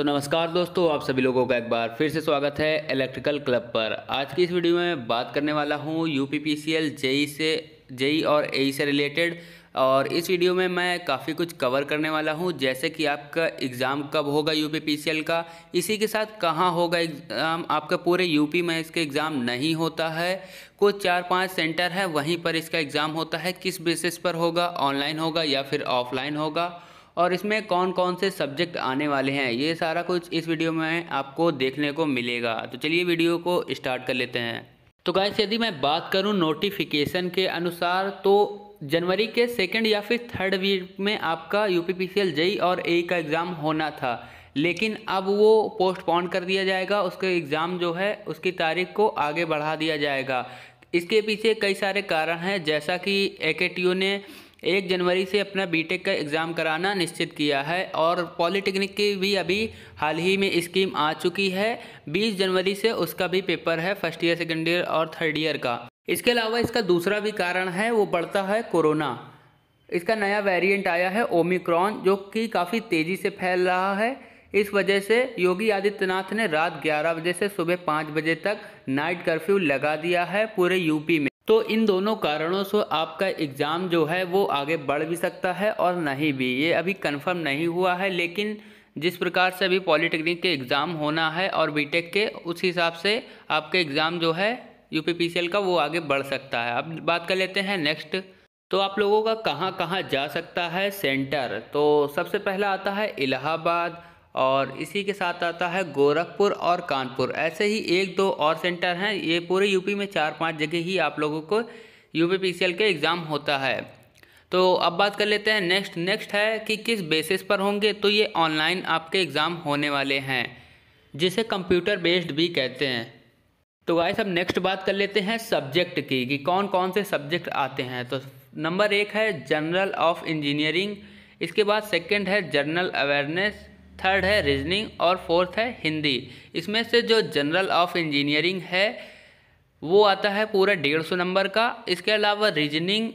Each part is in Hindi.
तो नमस्कार दोस्तों आप सभी लोगों का एक बार फिर से स्वागत है इलेक्ट्रिकल क्लब पर आज की इस वीडियो में बात करने वाला हूँ U P P C L JE से जेई e और ए e से रिलेटेड और इस वीडियो में मैं काफ़ी कुछ कवर करने वाला हूं जैसे कि आपका एग्ज़ाम कब होगा सी एल का इसी के साथ कहां होगा एग्ज़ाम आपका पूरे यूपी में इसका एग्ज़ाम नहीं होता है कुछ चार पांच सेंटर है वहीं पर इसका एग्ज़ाम होता है किस बेसिस पर होगा ऑनलाइन होगा या फिर ऑफलाइन होगा और इसमें कौन कौन से सब्जेक्ट आने वाले हैं ये सारा कुछ इस वीडियो में आपको देखने को मिलेगा तो चलिए वीडियो को स्टार्ट कर लेते हैं तो गाय यदि मैं बात करूँ नोटिफिकेशन के अनुसार तो जनवरी के सेकेंड या फिर थर्ड वीक में आपका यू पी पी और ए का एग्ज़ाम होना था लेकिन अब वो पोस्टपोन कर दिया जाएगा उसके एग्ज़ाम जो है उसकी तारीख को आगे बढ़ा दिया जाएगा इसके पीछे कई सारे कारण हैं जैसा कि ए ने एक जनवरी से अपना बीटेक का एग्ज़ाम कराना निश्चित किया है और पॉलिटेक्निक की भी अभी हाल ही में स्कीम आ चुकी है 20 जनवरी से उसका भी पेपर है फर्स्ट ईयर सेकेंड ईयर और थर्ड ईयर का इसके अलावा इसका दूसरा भी कारण है वो बढ़ता है कोरोना इसका नया वेरिएंट आया है ओमिक्रॉन जो कि काफ़ी तेज़ी से फैल रहा है इस वजह से योगी आदित्यनाथ ने रात 11 बजे से सुबह 5 बजे तक नाइट कर्फ्यू लगा दिया है पूरे यूपी में तो इन दोनों कारणों से आपका एग्ज़ाम जो है वो आगे बढ़ भी सकता है और नहीं भी ये अभी कंफर्म नहीं हुआ है लेकिन जिस प्रकार से अभी पॉलिटेक्निक के एग्ज़ाम होना है और बीटेक के उस हिसाब से आपके एग्ज़ाम जो है यू का वो आगे बढ़ सकता है अब बात कर लेते हैं नेक्स्ट तो आप लोगों का कहाँ कहाँ जा सकता है सेंटर तो सबसे पहला आता है इलाहाबाद और इसी के साथ आता है गोरखपुर और कानपुर ऐसे ही एक दो और सेंटर हैं ये पूरे यूपी में चार पांच जगह ही आप लोगों को यू पी के एग्ज़ाम होता है तो अब बात कर लेते हैं नेक्स्ट नेक्स्ट है कि किस बेसिस पर होंगे तो ये ऑनलाइन आपके एग्ज़ाम होने वाले हैं जिसे कंप्यूटर बेस्ड भी कहते हैं तो भाई सब नेक्स्ट बात कर लेते हैं सब्जेक्ट की कि कौन कौन से सब्जेक्ट आते हैं तो नंबर एक है जनरल ऑफ इंजीनियरिंग इसके बाद सेकंड है जनरल अवेयरनेस थर्ड है रीजनिंग और फोर्थ है हिंदी इसमें से जो जनरल ऑफ इंजीनियरिंग है वो आता है पूरा डेढ़ सौ नंबर का इसके अलावा रीजनिंग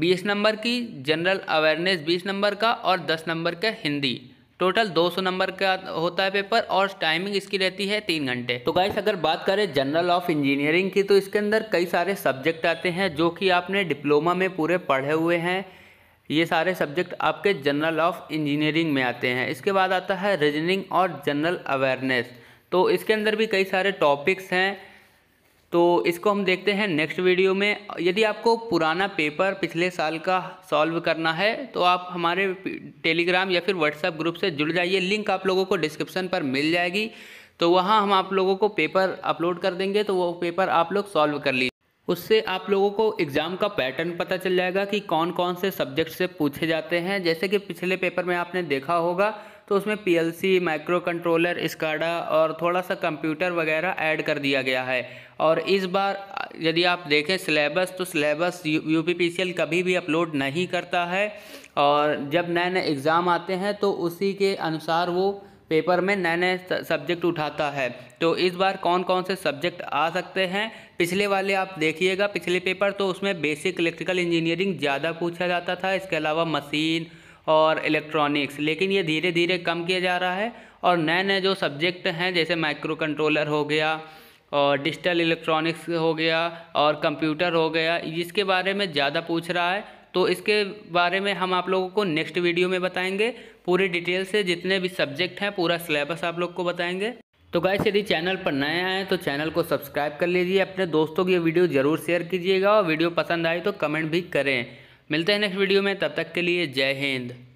बीस नंबर की जनरल अवेयरनेस बीस नंबर का और दस नंबर का हिंदी टोटल 200 नंबर का होता है पेपर और टाइमिंग इसकी रहती है तीन घंटे तो गाइस अगर बात करें जनरल ऑफ इंजीनियरिंग की तो इसके अंदर कई सारे सब्जेक्ट आते हैं जो कि आपने डिप्लोमा में पूरे पढ़े हुए हैं ये सारे सब्जेक्ट आपके जनरल ऑफ इंजीनियरिंग में आते हैं इसके बाद आता है रीजनिंग और जनरल अवेयरनेस तो इसके अंदर भी कई सारे टॉपिक्स हैं तो इसको हम देखते हैं नेक्स्ट वीडियो में यदि आपको पुराना पेपर पिछले साल का सॉल्व करना है तो आप हमारे टेलीग्राम या फिर व्हाट्सएप ग्रुप से जुड़ जाइए लिंक आप लोगों को डिस्क्रिप्शन पर मिल जाएगी तो वहाँ हम आप लोगों को पेपर अपलोड कर देंगे तो वो पेपर आप लोग सॉल्व कर लीजिए उससे आप लोगों को एग्ज़ाम का पैटर्न पता चल जाएगा कि कौन कौन से सब्जेक्ट से पूछे जाते हैं जैसे कि पिछले पेपर में आपने देखा होगा तो उसमें पीएलसी माइक्रो कंट्रोलर स्काडा और थोड़ा सा कंप्यूटर वगैरह ऐड कर दिया गया है और इस बार यदि आप देखें सिलेबस तो सिलेबस यू पी कभी भी अपलोड नहीं करता है और जब नए नए एग्ज़ाम आते हैं तो उसी के अनुसार वो पेपर में नए नए सब्जेक्ट उठाता है तो इस बार कौन कौन से सब्जेक्ट आ सकते हैं पिछले वाले आप देखिएगा पिछले पेपर तो उसमें बेसिक इलेक्ट्रिकल इंजीनियरिंग ज़्यादा पूछा जाता था इसके अलावा मशीन और इलेक्ट्रॉनिक्स लेकिन ये धीरे धीरे कम किया जा रहा है और नए नए जो सब्जेक्ट हैं जैसे माइक्रो कंट्रोलर हो गया और डिजिटल इलेक्ट्रॉनिक्स हो गया और कंप्यूटर हो गया जिसके बारे में ज़्यादा पूछ रहा है तो इसके बारे में हम आप लोगों को नेक्स्ट वीडियो में बताएंगे पूरी डिटेल से जितने भी सब्जेक्ट हैं पूरा सिलेबस आप लोग को बताएंगे तो गाइस यदि चैनल पर नए आए तो चैनल को सब्सक्राइब कर लीजिए अपने दोस्तों की ये वीडियो ज़रूर शेयर कीजिएगा और वीडियो पसंद आई तो कमेंट भी करें मिलते हैं नेक्स्ट वीडियो में तब तक के लिए जय हिंद